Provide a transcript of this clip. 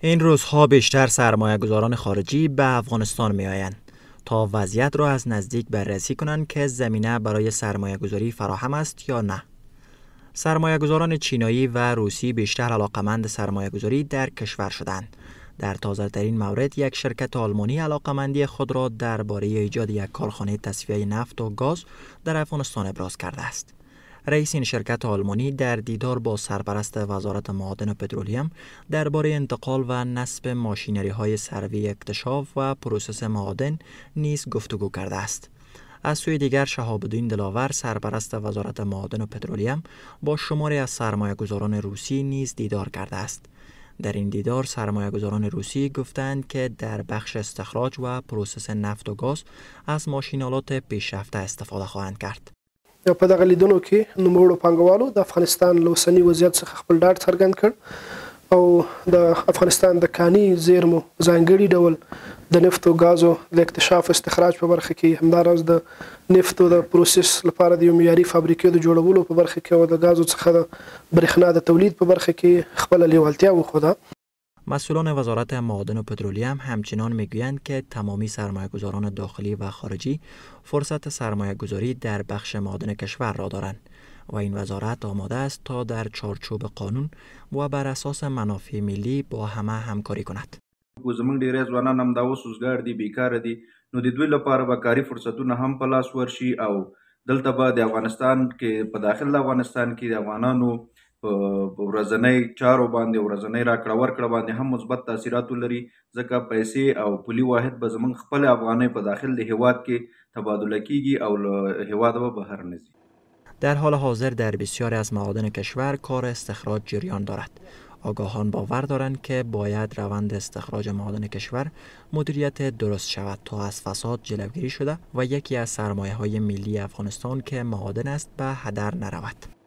این روزها بیشتر سرمایه گذاران خارجی به افغانستان می تا وضعیت را از نزدیک بررسی کنند که زمینه برای سرمایه گذاری فراهم است یا نه. سرمایه گذاران چینایی و روسی بیشتر علاقمند سرمایه گذاری در کشور شدند. در تازه ترین مورد یک شرکت آلمانی علاقمندی خود را درباره ایجاد یک کارخانه تصفیه نفت و گاز در افغانستان ابراز کرده است. رئیس این شرکت آلمانی در دیدار با سرپرست وزارت معادن و پترولیم درباره انتقال و نصب ماشینری های سروی اکتشاف و پروسس معادن نیز گفتگو کرده است. از سوی دیگر شهاب الدین دلاور سرپرست وزارت معادن و پترولیم با شماری از سرمایه گذاران روسی نیز دیدار کرده است. در این دیدار سرمایه گذاران روسی گفتند که در بخش استخراج و پروسس نفت و گاز از ماشینالات پیشرفته استفاده خواهند کرد. یو په دغه لیدونو کې نوموړو پانګوالو د افغانستان لوسنی وضعیت څخه خپل ډاډ څرګند کړ او د افغانستان د کاني زیرمو ځانګړي ډول د نفت او غازو د اکتشاف استخراج په برخه کې همدارز د نفت او د پروسس لپاره د یو معیاري فابریکې د جوړولو په برخه کې او د غازو څخه د برېښنا د تولید په برخه کې خپل لیوالتیا وخوده مسئولان وزارت معادن و پترولیم همچنان میگویند که تمامی سرمایهگذاران داخلی و خارجی فرصت سرمایهگذاری در بخش معادن کشور را دارند و این وزارت آماده است تا در چارچوب قانون و بر اساس منافع ملی با همه همکاری کند. زمونږ ډیر ځوانان هم دا اوس وزګار دي بیکار دي نو د دوی لپاره به کاری فرصتونه هم په لاس ورشي او دلته به د افغانستان که په داخل افغانستان کې د افغانانو په ورځنۍ چارو باندې ورځنۍ راکړه ورکړه باندې هم مثبت تاثیرات ولري ځکه پیسې او پولي واحد به زمونږ خپل افغانۍ په داخل د هیواد کې تبادله کیږي او له هیواده به بهر نه در حال حاضر در بسیاری از معادن کشور کار استخراج جریان دارد آگاهان باور دارند که باید روند استخراج معادن کشور مدیریت درست شود تا از فساد جلوگیری شده و یکی از سرمایه های ملی افغانستان که معادن است به هدر نرود